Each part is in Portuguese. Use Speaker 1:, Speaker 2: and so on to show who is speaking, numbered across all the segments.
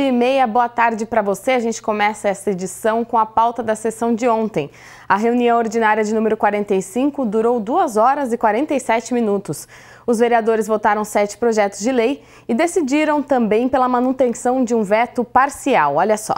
Speaker 1: meio-dia e meia, boa tarde para você. A gente começa essa edição com a pauta da sessão de ontem. A reunião ordinária de número 45 durou 2 horas e 47 minutos. Os vereadores votaram sete projetos de lei e decidiram também pela manutenção de um veto parcial.
Speaker 2: Olha só.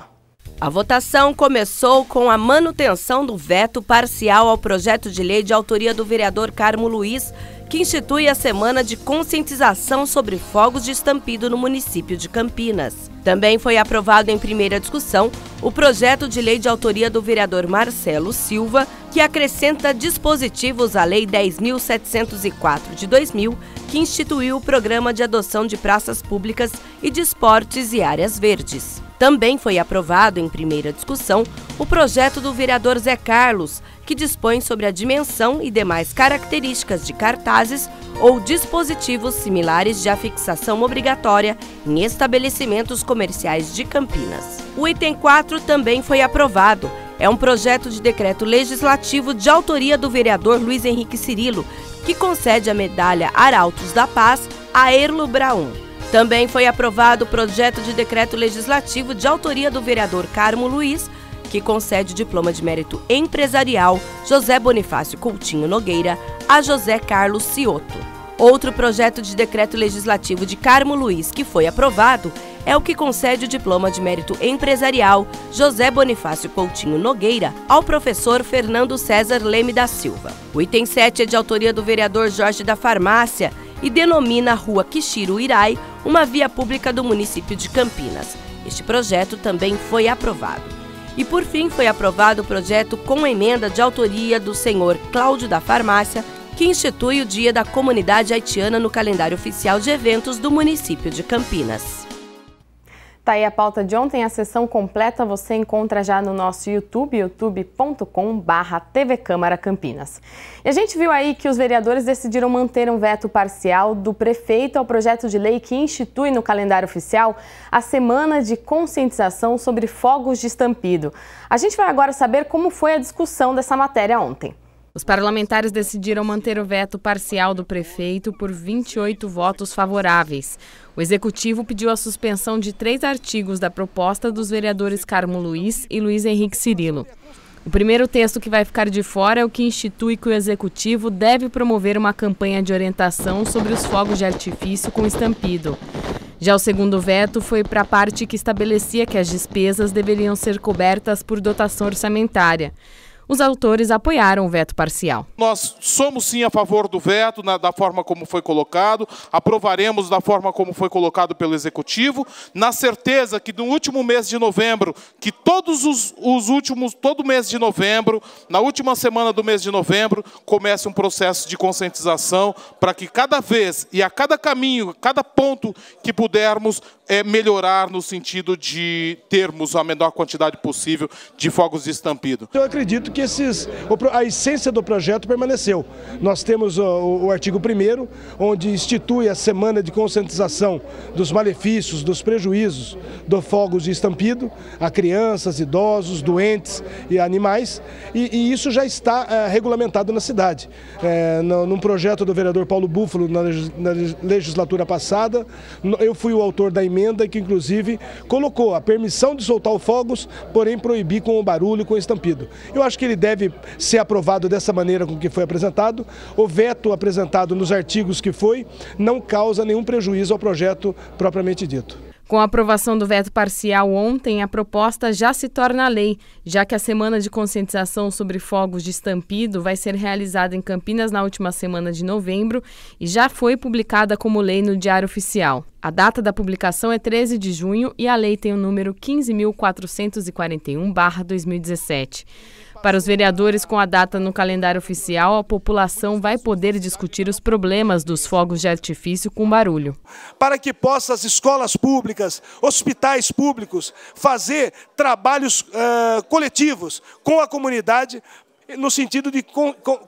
Speaker 2: A votação começou com a manutenção do veto parcial ao projeto de lei de autoria do vereador Carmo Luiz, que institui a semana de conscientização sobre fogos de estampido no município de Campinas. Também foi aprovado em primeira discussão o projeto de lei de autoria do vereador Marcelo Silva, que acrescenta dispositivos à Lei 10.704 de 2000, que instituiu o Programa de Adoção de Praças Públicas e de Esportes e Áreas Verdes. Também foi aprovado em primeira discussão o projeto do vereador Zé Carlos, que dispõe sobre a dimensão e demais características de cartazes ou dispositivos similares de afixação obrigatória em estabelecimentos comerciais de Campinas. O item 4 também foi aprovado. É um projeto de decreto legislativo de autoria do vereador Luiz Henrique Cirilo, que concede a medalha Arautos da Paz a Erlo Braun. Também foi aprovado o projeto de decreto legislativo de autoria do vereador Carmo Luiz que concede o diploma de mérito empresarial José Bonifácio Coutinho Nogueira a José Carlos Cioto. Outro projeto de decreto legislativo de Carmo Luiz que foi aprovado é o que concede o diploma de mérito empresarial José Bonifácio Coutinho Nogueira ao professor Fernando César Leme da Silva. O item 7 é de autoria do vereador Jorge da Farmácia e denomina a Rua Quixiro Irai uma via pública do município de Campinas. Este projeto também foi aprovado. E por fim foi aprovado o projeto com emenda de autoria do senhor Cláudio da Farmácia, que institui o Dia da Comunidade Haitiana no calendário oficial de eventos do município de Campinas.
Speaker 1: Tá aí a pauta de ontem, a sessão completa você encontra já no nosso YouTube, youtube.com barra TV Câmara Campinas. E a gente viu aí que os vereadores decidiram manter um veto parcial do prefeito ao projeto de lei que institui no calendário oficial a semana de conscientização sobre fogos de estampido. A gente vai agora saber como foi a discussão dessa matéria ontem. Os parlamentares decidiram manter o veto parcial do prefeito por 28 votos favoráveis. O executivo pediu a suspensão de três artigos da proposta dos vereadores Carmo Luiz e Luiz Henrique Cirilo. O primeiro texto que vai ficar de fora é o que institui que o executivo deve promover uma campanha de orientação sobre os fogos de artifício com estampido. Já o segundo veto foi para a parte que estabelecia que as despesas deveriam ser cobertas por dotação orçamentária. Os autores apoiaram o veto parcial.
Speaker 3: Nós somos sim a favor do veto, na, da forma como foi colocado, aprovaremos da forma como foi colocado pelo Executivo, na certeza que no último mês de novembro, que todos os, os últimos, todo mês de novembro, na última semana do mês de novembro, comece um processo de conscientização para que cada vez e a cada caminho, cada ponto que pudermos é, melhorar no sentido de termos a menor quantidade possível de fogos de estampido. Eu acredito que esses, a
Speaker 4: essência do projeto permaneceu. Nós temos o, o artigo 1 onde institui a semana de conscientização dos malefícios, dos prejuízos do fogos de estampido a crianças, idosos, doentes e animais, e, e isso já está é, regulamentado na cidade. É, no, num projeto do vereador Paulo Búfalo na, na legislatura passada, eu fui o autor da emenda que inclusive colocou a permissão de soltar o fogos, porém proibir com o barulho, com o estampido. Eu acho que que ele deve ser aprovado dessa maneira com que foi apresentado. O veto apresentado nos artigos que foi não causa nenhum prejuízo ao projeto propriamente dito.
Speaker 1: Com a aprovação do veto parcial ontem, a proposta já se torna lei, já que a semana de conscientização sobre fogos de estampido vai ser realizada em Campinas na última semana de novembro e já foi publicada como lei no Diário Oficial. A data da publicação é 13 de junho e a lei tem o número 15.441-2017. Para os vereadores, com a data no calendário oficial, a população vai poder discutir os problemas dos fogos de artifício com barulho.
Speaker 4: Para que possa as escolas públicas, hospitais públicos, fazer trabalhos uh, coletivos com a comunidade no sentido de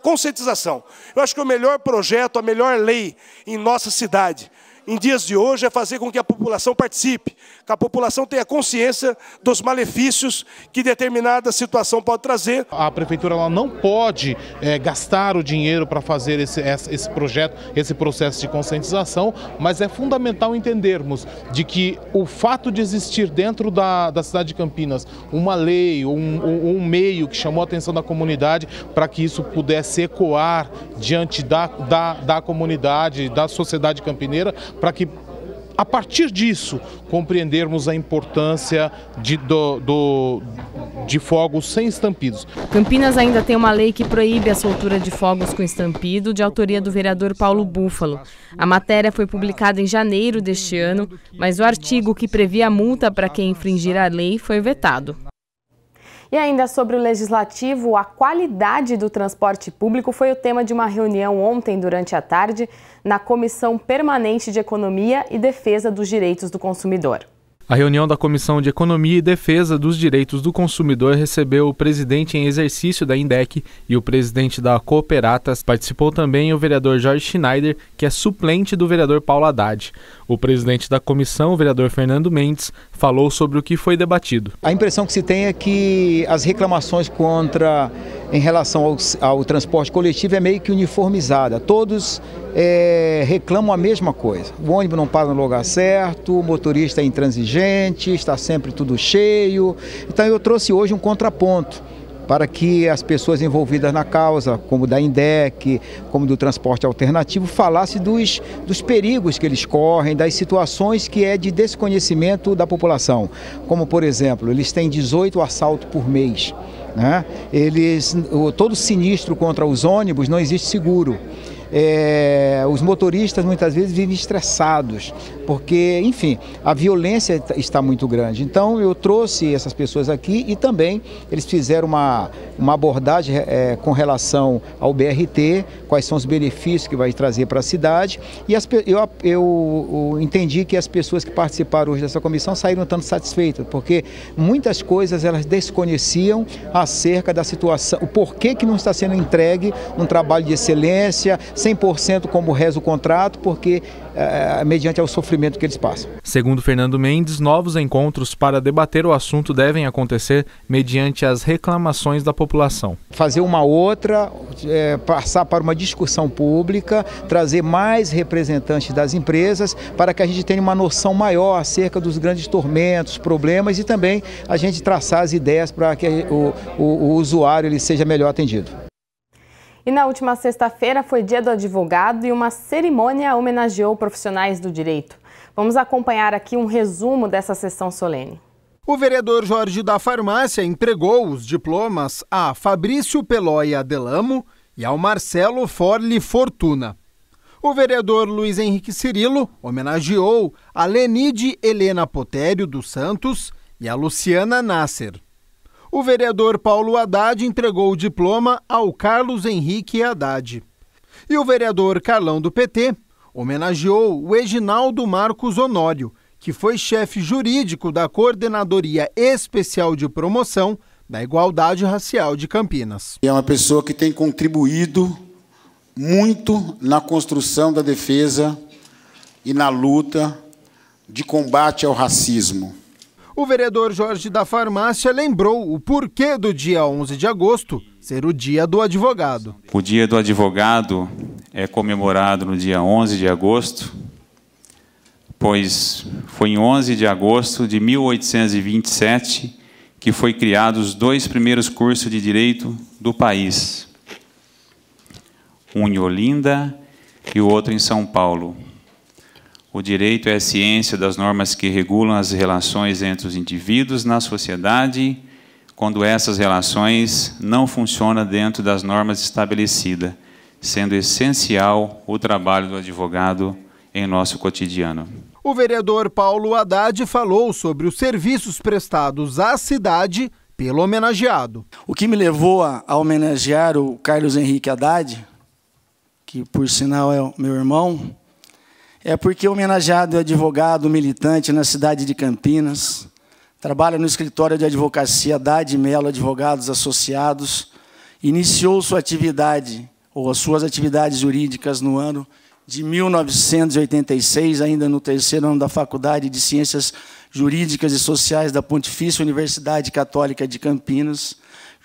Speaker 4: conscientização. Eu acho que o melhor projeto, a melhor lei em nossa cidade em dias de hoje é fazer com que a população participe, que a população tenha consciência
Speaker 3: dos malefícios que determinada situação pode trazer. A prefeitura ela não pode é, gastar o dinheiro para fazer esse, esse projeto, esse processo de conscientização, mas é fundamental entendermos de que o fato de existir dentro da, da cidade de Campinas uma lei, um, um meio que chamou a atenção da comunidade para que isso pudesse ecoar diante da, da, da comunidade, da sociedade campineira, para que a partir disso, compreendermos a importância de, do, do, de fogos sem estampidos.
Speaker 1: Campinas ainda tem uma lei que proíbe a soltura de fogos com estampido, de autoria do vereador Paulo Búfalo. A matéria foi publicada em janeiro deste ano, mas o artigo que previa a multa para quem infringir a lei foi vetado. E ainda sobre o legislativo, a qualidade do transporte público foi o tema de uma reunião ontem durante a tarde na Comissão Permanente de Economia e Defesa dos Direitos do Consumidor.
Speaker 3: A reunião da Comissão de Economia e Defesa dos Direitos do Consumidor recebeu o presidente em exercício da INDEC e o presidente da Cooperatas. Participou também o vereador Jorge Schneider, que é suplente do vereador Paulo
Speaker 5: Haddad. O presidente da comissão, o vereador Fernando Mendes, falou sobre o que foi debatido. A impressão que se tem é que as reclamações contra em relação ao, ao transporte coletivo é meio que uniformizada. Todos é, reclamam a mesma coisa. O ônibus não para no lugar certo, o motorista é intransigente, está sempre tudo cheio. Então eu trouxe hoje um contraponto para que as pessoas envolvidas na causa, como da INDEC, como do transporte alternativo, falasse dos, dos perigos que eles correm, das situações que é de desconhecimento da população. Como, por exemplo, eles têm 18 assaltos por mês. Né? Eles, todo sinistro contra os ônibus não existe seguro. É, os motoristas muitas vezes vivem estressados, porque, enfim, a violência está muito grande. Então eu trouxe essas pessoas aqui e também eles fizeram uma, uma abordagem é, com relação ao BRT, quais são os benefícios que vai trazer para a cidade. E as, eu, eu entendi que as pessoas que participaram hoje dessa comissão saíram tanto satisfeitas, porque muitas coisas elas desconheciam acerca da situação, o porquê que não está sendo entregue um trabalho de excelência, 100% como reza o contrato, porque é, mediante ao sofrimento que eles passam.
Speaker 3: Segundo Fernando Mendes, novos encontros para debater o assunto devem acontecer mediante as reclamações da população.
Speaker 5: Fazer uma outra, é, passar para uma discussão pública, trazer mais representantes das empresas para que a gente tenha uma noção maior acerca dos grandes tormentos, problemas e também a gente traçar as ideias para que o, o, o usuário ele seja melhor atendido.
Speaker 1: E na última sexta-feira foi dia do advogado e uma cerimônia homenageou profissionais do direito. Vamos acompanhar aqui um resumo dessa sessão solene.
Speaker 6: O vereador Jorge da Farmácia entregou os diplomas a Fabrício Pelóia Delamo e ao Marcelo Forli Fortuna. O vereador Luiz Henrique Cirilo homenageou a Lenide Helena Potério dos Santos e a Luciana Nasser o vereador Paulo Haddad entregou o diploma ao Carlos Henrique Haddad. E o vereador Carlão do PT homenageou o Eginaldo Marcos Honório, que foi chefe jurídico da Coordenadoria Especial de Promoção da Igualdade Racial de Campinas.
Speaker 5: É uma pessoa que tem contribuído muito na construção da defesa e na luta de combate ao racismo.
Speaker 6: O vereador Jorge da Farmácia lembrou o porquê do dia 11 de agosto ser o dia do advogado.
Speaker 3: O dia do advogado é comemorado no dia 11 de agosto, pois foi em 11 de agosto de 1827 que foi criados os dois primeiros cursos de direito do país. Um em Olinda e o outro em São Paulo. O direito é a ciência das normas que regulam as relações entre os indivíduos na sociedade, quando essas relações não funcionam dentro das normas estabelecidas, sendo essencial o trabalho do advogado em nosso cotidiano.
Speaker 6: O vereador Paulo Haddad falou sobre os serviços prestados à cidade pelo homenageado. O que me levou a homenagear o Carlos Henrique Haddad, que por sinal é meu irmão, é porque
Speaker 4: o homenageado é advogado, militante na cidade de Campinas, trabalha no escritório de advocacia Dade Melo Advogados Associados, iniciou sua atividade ou as suas atividades jurídicas no ano de 1986, ainda no terceiro ano da Faculdade de Ciências Jurídicas e Sociais da Pontifícia Universidade Católica de Campinas,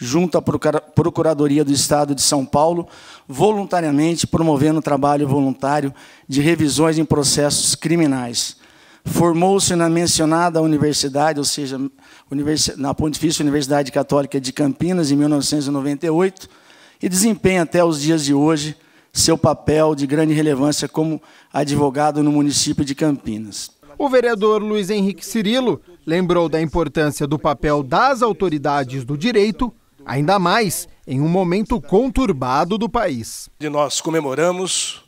Speaker 4: junto à Procuradoria do Estado de São Paulo, voluntariamente promovendo o trabalho voluntário de revisões em processos criminais. Formou-se na mencionada universidade, ou seja, na Pontifícia Universidade Católica de Campinas, em 1998, e desempenha até os dias de hoje seu papel de grande relevância como advogado no município de Campinas.
Speaker 6: O vereador Luiz Henrique Cirilo lembrou da importância do papel das autoridades do direito ainda mais em um momento conturbado do país. E nós comemoramos,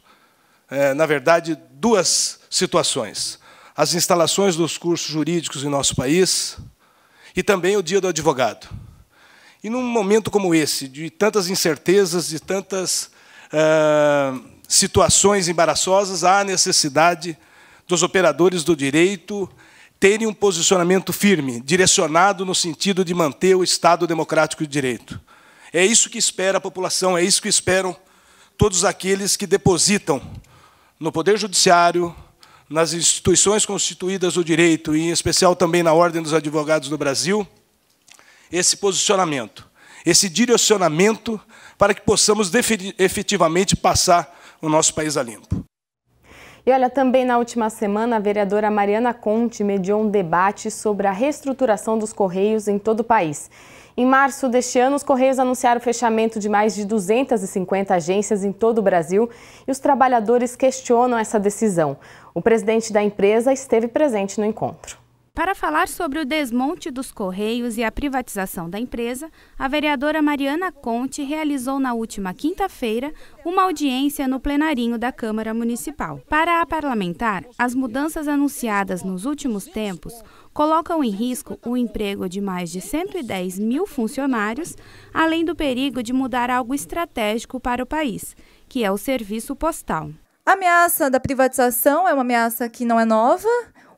Speaker 6: é, na verdade, duas
Speaker 4: situações: as instalações dos cursos jurídicos em nosso país e também o Dia do Advogado. E num momento como esse, de tantas incertezas, de tantas é, situações embaraçosas, há necessidade dos operadores do direito terem um posicionamento firme, direcionado no sentido de manter o Estado democrático de direito. É isso que espera a população, é isso que esperam todos aqueles que depositam no Poder Judiciário, nas instituições constituídas do direito, e em especial também na Ordem dos Advogados do Brasil, esse posicionamento, esse direcionamento para que possamos efetivamente passar o nosso país a limpo.
Speaker 1: E olha, também na última semana, a vereadora Mariana Conte mediou um debate sobre a reestruturação dos Correios em todo o país. Em março deste ano, os Correios anunciaram o fechamento de mais de 250 agências em todo o Brasil e os trabalhadores questionam essa decisão. O presidente da empresa esteve presente no encontro.
Speaker 7: Para falar sobre o desmonte dos Correios e a privatização da empresa, a vereadora Mariana Conte realizou na última quinta-feira uma audiência no plenarinho da Câmara Municipal. Para a parlamentar, as mudanças anunciadas nos últimos tempos colocam em risco o emprego de mais de 110 mil funcionários, além do perigo de mudar algo estratégico para o país, que é o serviço postal.
Speaker 8: A ameaça da privatização é uma ameaça que não é nova,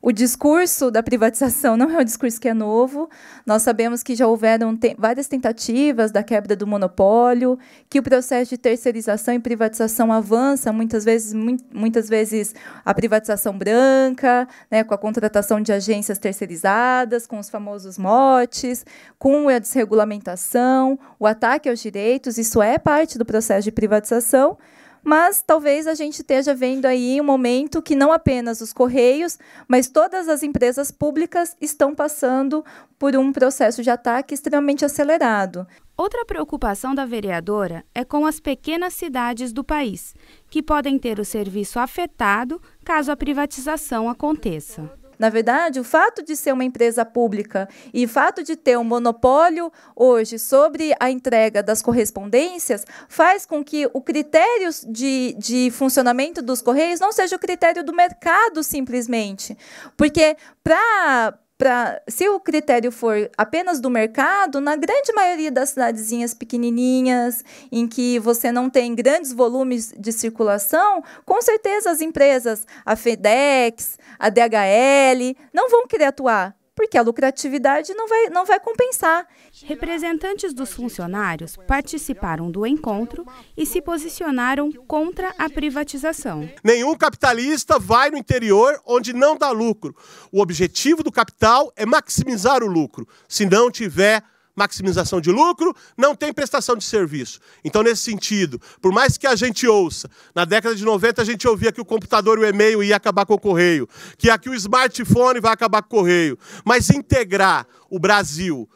Speaker 8: o discurso da privatização não é um discurso que é novo. Nós sabemos que já houveram te várias tentativas da quebra do monopólio, que o processo de terceirização e privatização avança, muitas vezes, mu muitas vezes a privatização branca, né, com a contratação de agências terceirizadas, com os famosos motes, com a desregulamentação, o ataque aos direitos, isso é parte do processo de privatização mas talvez a gente esteja vendo aí um momento que não apenas os Correios, mas todas as empresas públicas estão passando por um
Speaker 7: processo de ataque extremamente acelerado. Outra preocupação da vereadora é com as pequenas cidades do país, que podem ter o serviço afetado caso a privatização aconteça. Na verdade, o fato de ser uma empresa pública e o fato
Speaker 8: de ter um monopólio hoje sobre a entrega das correspondências faz com que o critério de, de funcionamento dos Correios não seja o critério do mercado simplesmente. Porque para se o critério for apenas do mercado, na grande maioria das cidadezinhas pequenininhas, em que você não tem grandes volumes de circulação, com certeza as empresas, a FedEx,
Speaker 7: a DHL, não vão querer atuar porque a lucratividade não vai, não vai compensar. Representantes dos funcionários participaram do encontro e se posicionaram contra a privatização.
Speaker 4: Nenhum capitalista vai no interior onde não dá lucro. O objetivo do capital é maximizar o lucro. Se não tiver maximização de lucro, não tem prestação de serviço. Então, nesse sentido, por mais que a gente ouça, na década de 90 a gente ouvia que o computador e o e-mail ia acabar com o correio, que aqui o smartphone vai acabar com o correio, mas integrar o Brasil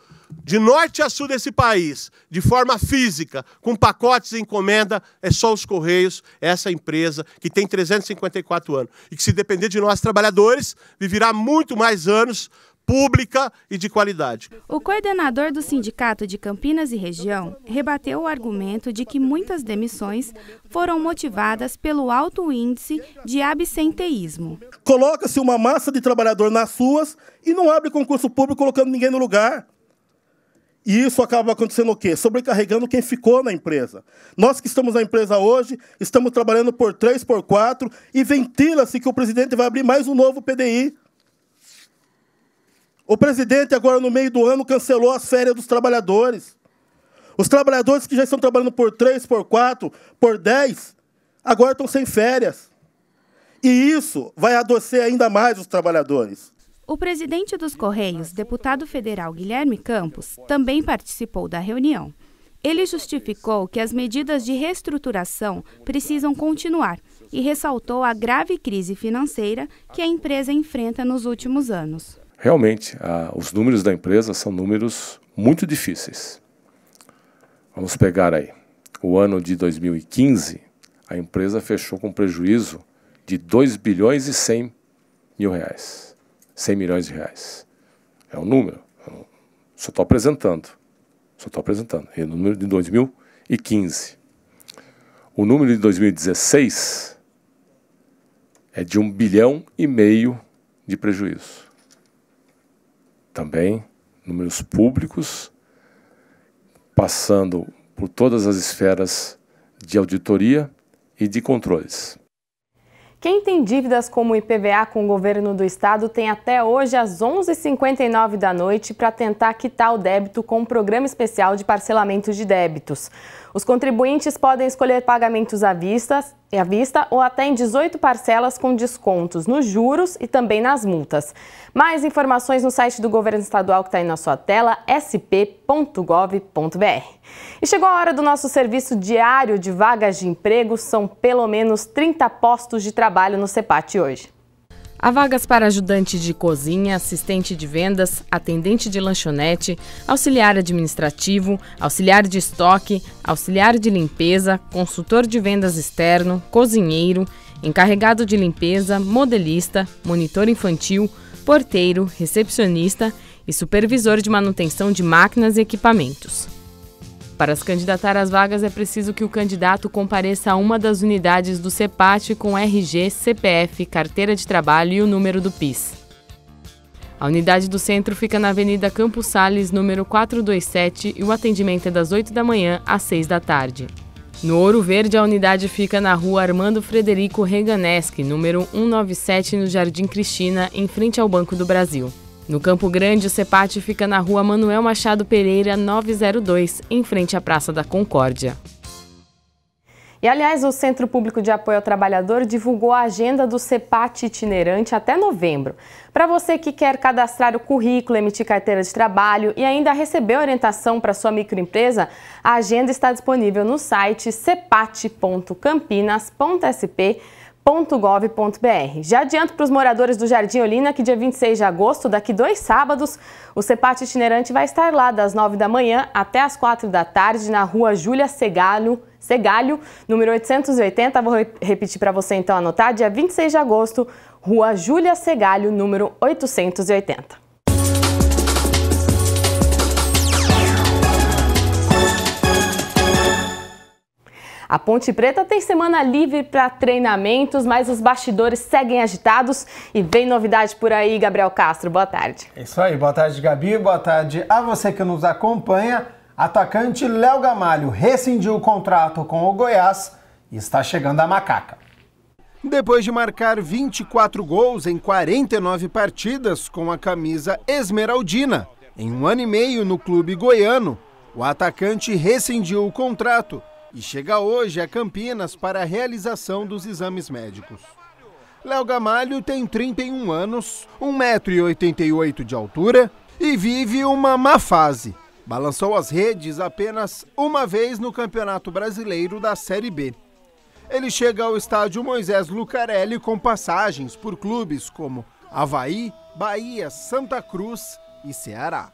Speaker 4: de norte a sul desse país, de forma física, com pacotes e encomenda, é só os Correios, é essa empresa que tem 354 anos. E que, se depender de nós, trabalhadores, viverá muito mais anos pública e de qualidade.
Speaker 7: O coordenador do Sindicato de Campinas e Região rebateu o argumento de que muitas demissões foram motivadas pelo alto índice de absenteísmo.
Speaker 3: Coloca-se uma massa de trabalhador nas suas e não abre concurso público colocando ninguém no lugar. E isso acaba acontecendo o quê? Sobrecarregando quem ficou na empresa. Nós que estamos na empresa hoje, estamos trabalhando por três, por quatro, e ventila-se que o presidente vai abrir mais um novo PDI. O presidente, agora no meio do ano, cancelou as férias dos trabalhadores. Os trabalhadores que já estão trabalhando por três, por quatro, por dez, agora estão sem férias. E isso vai adoecer ainda mais os trabalhadores.
Speaker 7: O presidente dos Correios, deputado federal Guilherme Campos, também participou da reunião. Ele justificou que as medidas de reestruturação precisam continuar e ressaltou a grave crise financeira que a empresa enfrenta nos últimos anos
Speaker 3: realmente, a, os números da empresa são números muito difíceis. Vamos pegar aí. O ano de 2015, a empresa fechou com prejuízo de 2 bilhões e 100 mil reais. 100 milhões de reais. É um número. Eu só estou apresentando. Só estou apresentando. É o número de 2015. O número de 2016 é de 1 bilhão e meio de prejuízo também, números públicos, passando por todas as esferas de auditoria e de controles.
Speaker 1: Quem tem dívidas como IPVA com o governo do estado tem até hoje às 11h59 da noite para tentar quitar o débito com um programa especial de parcelamento de débitos. Os contribuintes podem escolher pagamentos à vista, é à vista ou até em 18 parcelas com descontos nos juros e também nas multas. Mais informações no site do governo estadual que está aí na sua tela, sp.gov.br. E chegou a hora do nosso serviço diário de vagas de emprego, são pelo menos 30 postos de trabalho no CEPAT hoje. Há vagas para ajudante de cozinha, assistente de vendas, atendente de lanchonete, auxiliar administrativo, auxiliar de estoque, auxiliar de limpeza, consultor de vendas externo, cozinheiro, encarregado de limpeza, modelista, monitor infantil, porteiro, recepcionista e supervisor de manutenção de máquinas e equipamentos. Para se candidatar às vagas é preciso que o candidato compareça a uma das unidades do CEPAT com RG, CPF, carteira de trabalho e o número do PIS. A unidade do centro fica na Avenida Campos Sales, número 427, e o atendimento é das 8 da manhã às 6 da tarde. No Ouro Verde, a unidade fica na rua Armando Frederico Reganeschi, número 197, no Jardim Cristina, em frente ao Banco do Brasil. No Campo Grande, o CEPAT fica na rua Manuel Machado Pereira, 902, em frente à Praça da Concórdia. E, aliás, o Centro Público de Apoio ao Trabalhador divulgou a agenda do CEPAT itinerante até novembro. Para você que quer cadastrar o currículo, emitir carteira de trabalho e ainda receber orientação para sua microempresa, a agenda está disponível no site cepat.campinas.sp.com .gov.br. Já adianto para os moradores do Jardim Olina que dia 26 de agosto, daqui dois sábados, o CEPAT itinerante vai estar lá das 9 da manhã até as 4 da tarde na rua Júlia Segalho, Segalho, número 880. Vou repetir para você então anotar, dia 26 de agosto, rua Júlia Segalho, número 880. A Ponte Preta tem semana livre para treinamentos, mas os bastidores seguem agitados e vem novidade por aí, Gabriel Castro. Boa tarde.
Speaker 6: É isso aí, boa tarde, Gabi. Boa tarde a você que nos acompanha. Atacante Léo Gamalho rescindiu o contrato com o Goiás e está chegando a macaca. Depois de marcar 24 gols em 49 partidas com a camisa esmeraldina, em um ano e meio no clube goiano, o atacante rescindiu o contrato e chega hoje a Campinas para a realização dos exames médicos. Léo Gamalho tem 31 anos, 1,88m de altura e vive uma má fase. Balançou as redes apenas uma vez no Campeonato Brasileiro da Série B. Ele chega ao estádio Moisés Lucarelli com passagens por clubes como Havaí, Bahia, Santa Cruz e Ceará.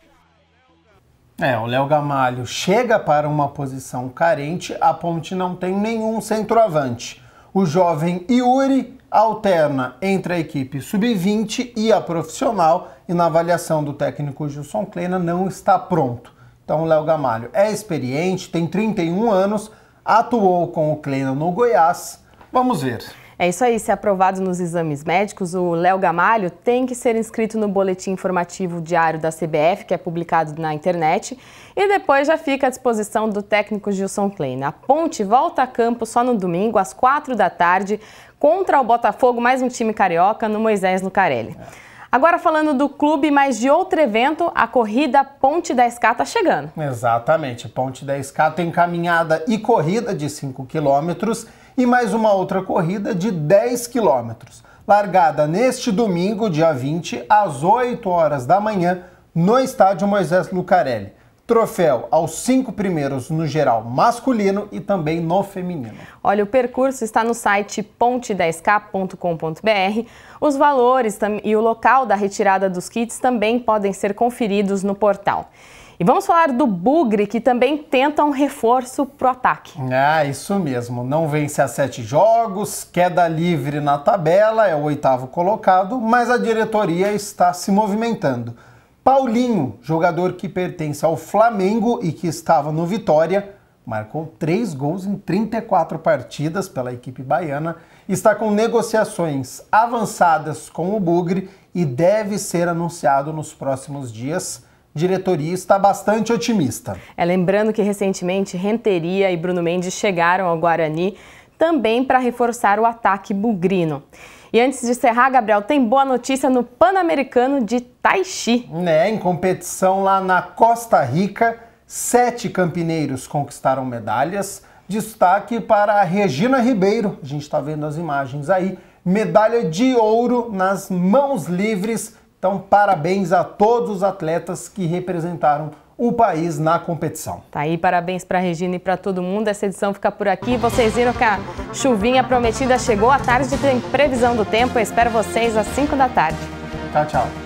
Speaker 6: É, o Léo Gamalho chega para uma posição carente, a ponte não tem nenhum centroavante. O jovem Yuri alterna entre a equipe sub-20 e a profissional e na avaliação do técnico Gilson Kleina não está pronto. Então o Léo Gamalho é experiente, tem 31 anos, atuou com o Kleina no Goiás. Vamos ver.
Speaker 1: É isso aí, se aprovado nos exames médicos, o Léo Gamalho tem que ser inscrito no boletim informativo diário da CBF, que é publicado na internet, e depois já fica à disposição do técnico Gilson Klein. A Ponte volta a campo só no domingo, às quatro da tarde, contra o Botafogo, mais um time carioca, no Moisés Lucarelli. Agora falando do clube, mas de outro evento, a corrida Ponte da Escá está chegando.
Speaker 6: Exatamente, Ponte da Escá tem caminhada e corrida de 5 quilômetros e mais uma outra corrida de 10 quilômetros, largada neste domingo, dia 20, às 8 horas da manhã, no estádio Moisés Lucarelli troféu aos cinco primeiros no geral masculino e também no feminino.
Speaker 1: Olha, o percurso está no site ponte10k.com.br. Os valores e o local da retirada dos kits também podem ser conferidos no portal. E vamos falar do Bugre, que também tenta um reforço pro ataque.
Speaker 6: Ah, isso mesmo. Não vence a sete jogos, queda livre na tabela, é o oitavo colocado, mas a diretoria está se movimentando. Paulinho, jogador que pertence ao Flamengo e que estava no Vitória, marcou três gols em 34 partidas pela equipe baiana, está com negociações avançadas com o Bugre e deve ser anunciado nos próximos dias diretoria está bastante otimista.
Speaker 1: É, lembrando que recentemente Renteria e Bruno Mendes chegaram ao Guarani também para reforçar o ataque bugrino. E antes de encerrar, Gabriel, tem boa notícia no Pan-Americano de Taichi. Né? em competição lá na Costa
Speaker 6: Rica, sete campineiros conquistaram medalhas. Destaque para a Regina Ribeiro, a gente está vendo as imagens aí, medalha de ouro nas mãos livres então, parabéns a todos os atletas que representaram o país na competição.
Speaker 1: Tá aí, parabéns para Regina e para todo mundo. Essa edição fica por aqui. Vocês viram que a chuvinha prometida chegou à tarde. Tem previsão do tempo. Eu espero vocês às 5 da tarde.
Speaker 6: Tchau, tchau.